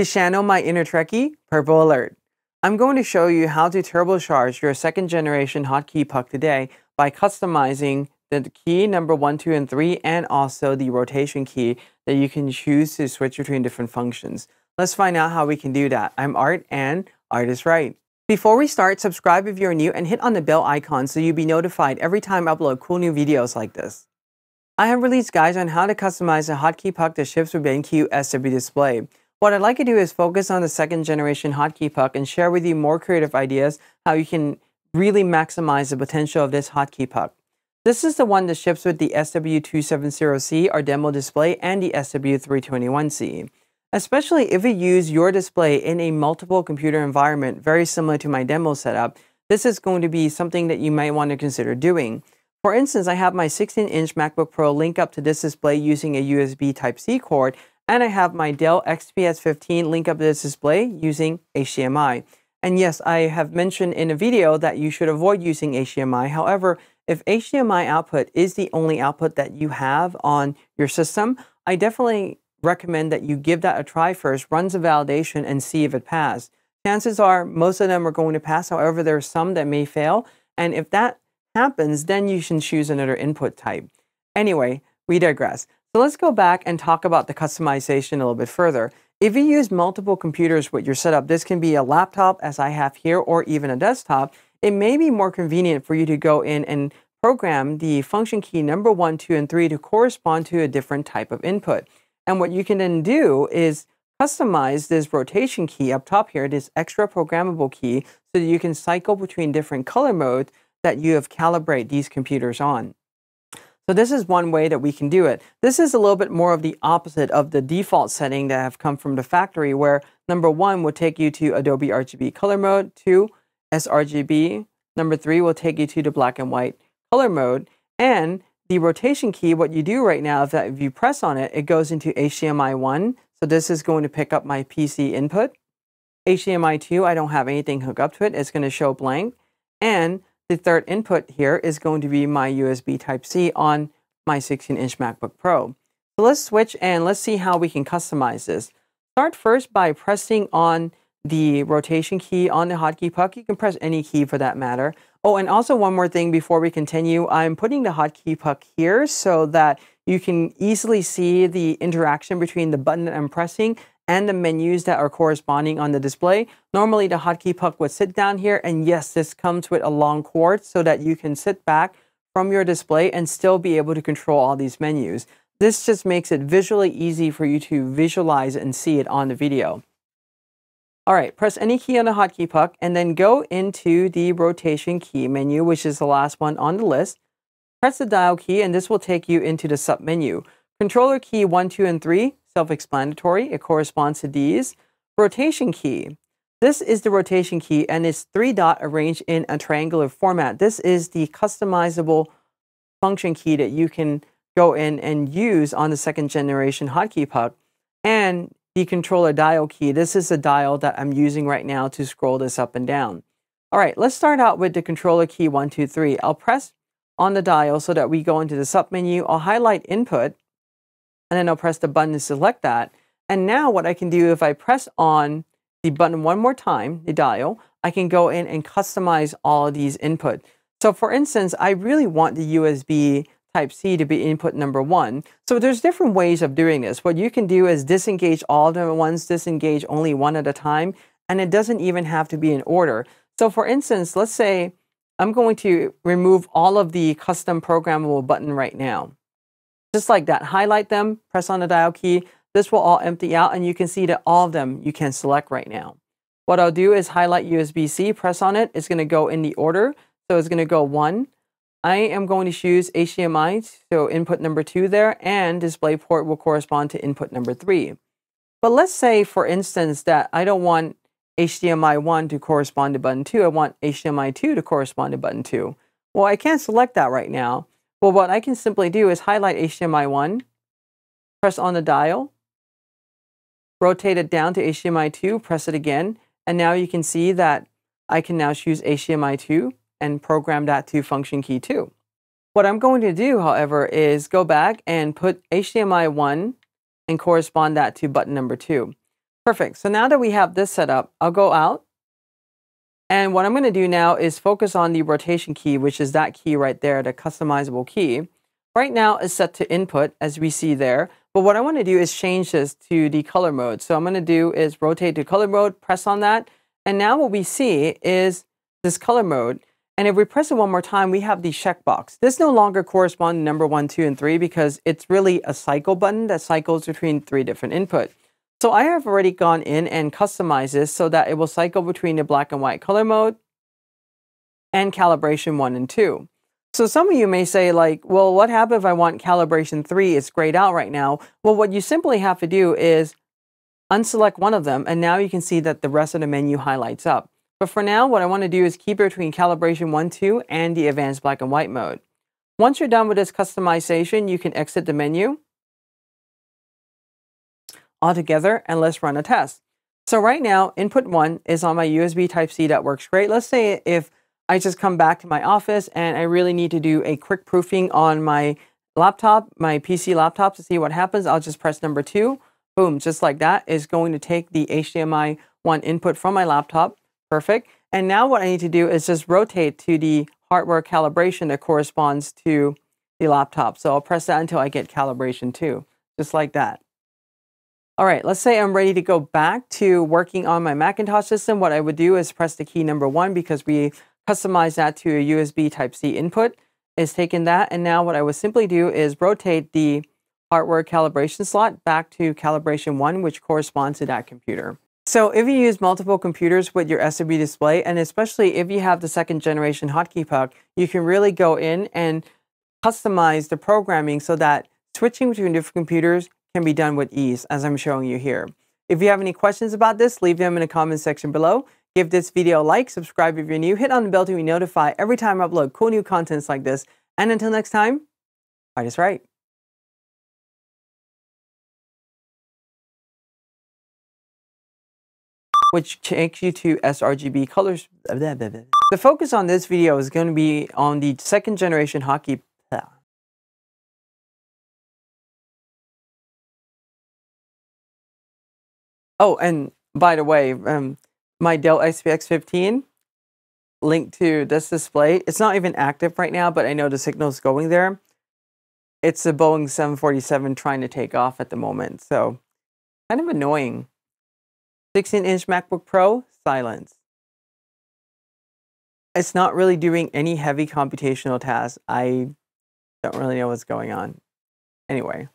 To channel my inner Trekkie, Purple Alert. I'm going to show you how to turbocharge your second generation hotkey puck today by customizing the key number 1, 2, and 3 and also the rotation key that you can choose to switch between different functions. Let's find out how we can do that. I'm Art and Art is Right. Before we start, subscribe if you're new and hit on the bell icon so you'll be notified every time I upload cool new videos like this. I have released guides on how to customize a hotkey puck that ships with BenQ SW display. What I'd like to do is focus on the second generation hotkey puck and share with you more creative ideas how you can really maximize the potential of this hotkey puck. This is the one that ships with the SW270C, our demo display, and the SW321C. Especially if you use your display in a multiple computer environment, very similar to my demo setup, this is going to be something that you might want to consider doing. For instance, I have my 16-inch MacBook Pro link up to this display using a USB Type-C cord, and I have my Dell XPS 15 link up to this display using HDMI. And yes, I have mentioned in a video that you should avoid using HDMI. However, if HDMI output is the only output that you have on your system, I definitely recommend that you give that a try first, run the validation and see if it passes. Chances are most of them are going to pass. However, there are some that may fail. And if that happens, then you should choose another input type. Anyway, we digress. So let's go back and talk about the customization a little bit further. If you use multiple computers with your setup, this can be a laptop as I have here or even a desktop, it may be more convenient for you to go in and program the function key number one, two, and three to correspond to a different type of input. And what you can then do is customize this rotation key up top here, this extra programmable key, so that you can cycle between different color modes that you have calibrated these computers on. So this is one way that we can do it. This is a little bit more of the opposite of the default setting that have come from the factory where number one will take you to Adobe RGB color mode, two, sRGB, number three will take you to the black and white color mode, and the rotation key, what you do right now, if, that, if you press on it, it goes into HDMI 1. So this is going to pick up my PC input. HDMI 2, I don't have anything hooked up to it. It's going to show blank. And the third input here is going to be my USB Type-C on my 16-inch MacBook Pro. So let's switch and let's see how we can customize this. Start first by pressing on the rotation key on the hotkey puck. You can press any key for that matter. Oh, and also one more thing before we continue. I'm putting the hotkey puck here so that you can easily see the interaction between the button that I'm pressing and the menus that are corresponding on the display. Normally the hotkey puck would sit down here and yes, this comes with a long cord so that you can sit back from your display and still be able to control all these menus. This just makes it visually easy for you to visualize and see it on the video. All right, press any key on the hotkey puck and then go into the rotation key menu, which is the last one on the list. Press the dial key and this will take you into the sub menu. Controller key 1, 2, and 3 self-explanatory. It corresponds to these. Rotation key. This is the rotation key and it's three dot arranged in a triangular format. This is the customizable function key that you can go in and use on the second generation hotkey pub. And the controller dial key. This is the dial that I'm using right now to scroll this up and down. All right, let's start out with the controller key one, two, three. I'll press on the dial so that we go into the sub menu. I'll highlight input and then I'll press the button to select that. And now what I can do if I press on the button one more time, the dial, I can go in and customize all of these input. So for instance, I really want the USB type C to be input number one. So there's different ways of doing this. What you can do is disengage all the ones, disengage only one at a time, and it doesn't even have to be in order. So for instance, let's say I'm going to remove all of the custom programmable button right now. Just like that, highlight them, press on the dial key. This will all empty out and you can see that all of them you can select right now. What I'll do is highlight USB-C, press on it. It's gonna go in the order. So it's gonna go one. I am going to choose HDMI, so input number two there, and DisplayPort will correspond to input number three. But let's say, for instance, that I don't want HDMI 1 to correspond to button 2. I want HDMI 2 to correspond to button 2. Well, I can't select that right now. Well, what I can simply do is highlight HDMI1, press on the dial, rotate it down to HDMI2, press it again, and now you can see that I can now choose HDMI2 and program that to function key 2. What I'm going to do, however, is go back and put HDMI 1 and correspond that to button number 2. Perfect. So now that we have this set up, I'll go out and what I'm going to do now is focus on the rotation key, which is that key right there, the customizable key. Right now is set to input as we see there. But what I want to do is change this to the color mode. So I'm going to do is rotate to color mode, press on that. And now what we see is this color mode. And if we press it one more time, we have the checkbox. This no longer corresponds to number one, two, and three because it's really a cycle button that cycles between three different inputs. So I have already gone in and customized this so that it will cycle between the black and white color mode and calibration one and two. So some of you may say like, well, what happens if I want calibration three? It's grayed out right now. Well, what you simply have to do is unselect one of them, and now you can see that the rest of the menu highlights up. But for now, what I want to do is keep it between calibration 1, 2, and the advanced black and white mode. Once you're done with this customization, you can exit the menu altogether and let's run a test. So right now, input one is on my USB Type-C that works great. Let's say if I just come back to my office and I really need to do a quick proofing on my laptop, my PC laptop to see what happens, I'll just press number two. Boom, just like that is going to take the HDMI 1 input from my laptop. Perfect. And now what I need to do is just rotate to the hardware calibration that corresponds to the laptop. So I'll press that until I get calibration 2, just like that all right, let's say I'm ready to go back to working on my Macintosh system. What I would do is press the key number one because we customized that to a USB Type-C input. It's taken that, and now what I would simply do is rotate the hardware calibration slot back to calibration one, which corresponds to that computer. So if you use multiple computers with your SMB display, and especially if you have the second generation hotkey puck, you can really go in and customize the programming so that switching between different computers can be done with ease, as I'm showing you here. If you have any questions about this, leave them in the comments section below. Give this video a like, subscribe if you're new, hit on the bell to be notified every time I upload cool new contents like this. And until next time, fight is right. Which takes you to sRGB colors. The focus on this video is going to be on the second generation hockey. Oh, and by the way, um, my Dell XPX 15 linked to this display. It's not even active right now, but I know the signal's going there. It's a Boeing 747 trying to take off at the moment, so kind of annoying. 16-inch MacBook Pro, silence. It's not really doing any heavy computational tasks. I don't really know what's going on. Anyway.